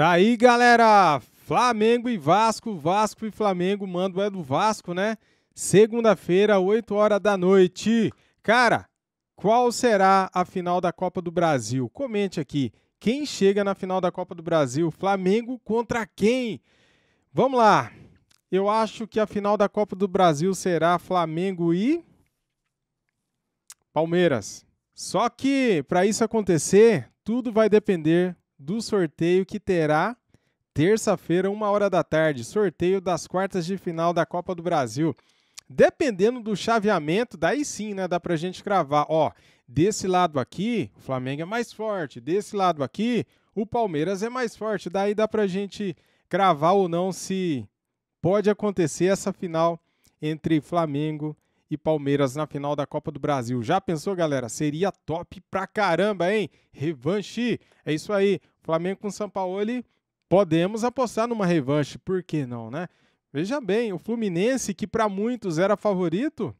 Tá aí, galera! Flamengo e Vasco, Vasco e Flamengo, mando é do Vasco, né? Segunda-feira, 8 horas da noite. Cara, qual será a final da Copa do Brasil? Comente aqui. Quem chega na final da Copa do Brasil? Flamengo contra quem? Vamos lá. Eu acho que a final da Copa do Brasil será Flamengo e Palmeiras. Só que para isso acontecer, tudo vai depender do sorteio que terá terça-feira, uma hora da tarde, sorteio das quartas de final da Copa do Brasil. Dependendo do chaveamento, daí sim, né, dá pra gente cravar, ó, desse lado aqui, o Flamengo é mais forte, desse lado aqui, o Palmeiras é mais forte, daí dá pra gente cravar ou não se pode acontecer essa final entre Flamengo e Palmeiras na final da Copa do Brasil. Já pensou, galera? Seria top pra caramba, hein? Revanche. É isso aí. Flamengo com São Paulo, podemos apostar numa revanche, por que não, né? Veja bem, o Fluminense, que para muitos era favorito,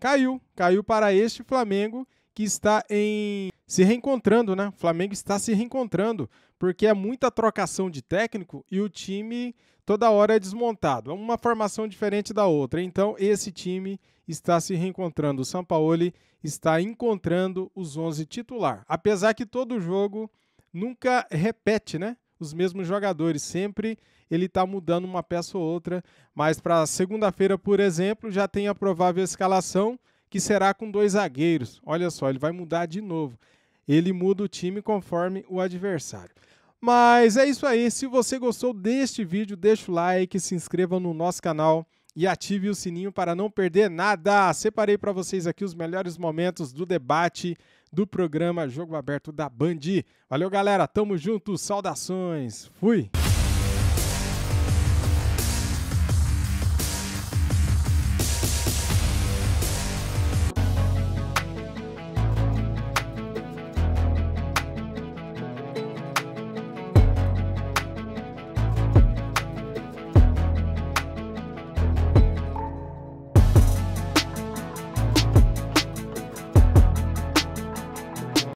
caiu. Caiu para este Flamengo que está em se reencontrando, né? O Flamengo está se reencontrando, porque é muita trocação de técnico e o time toda hora é desmontado. É uma formação diferente da outra. Então, esse time está se reencontrando. O Sampaoli está encontrando os 11 titular. Apesar que todo jogo nunca repete, né? Os mesmos jogadores, sempre ele está mudando uma peça ou outra. Mas para segunda-feira, por exemplo, já tem a provável escalação que será com dois zagueiros. Olha só, ele vai mudar de novo. Ele muda o time conforme o adversário. Mas é isso aí. Se você gostou deste vídeo, deixa o like, se inscreva no nosso canal e ative o sininho para não perder nada. Separei para vocês aqui os melhores momentos do debate do programa Jogo Aberto da Band. Valeu, galera. Tamo junto. Saudações. Fui.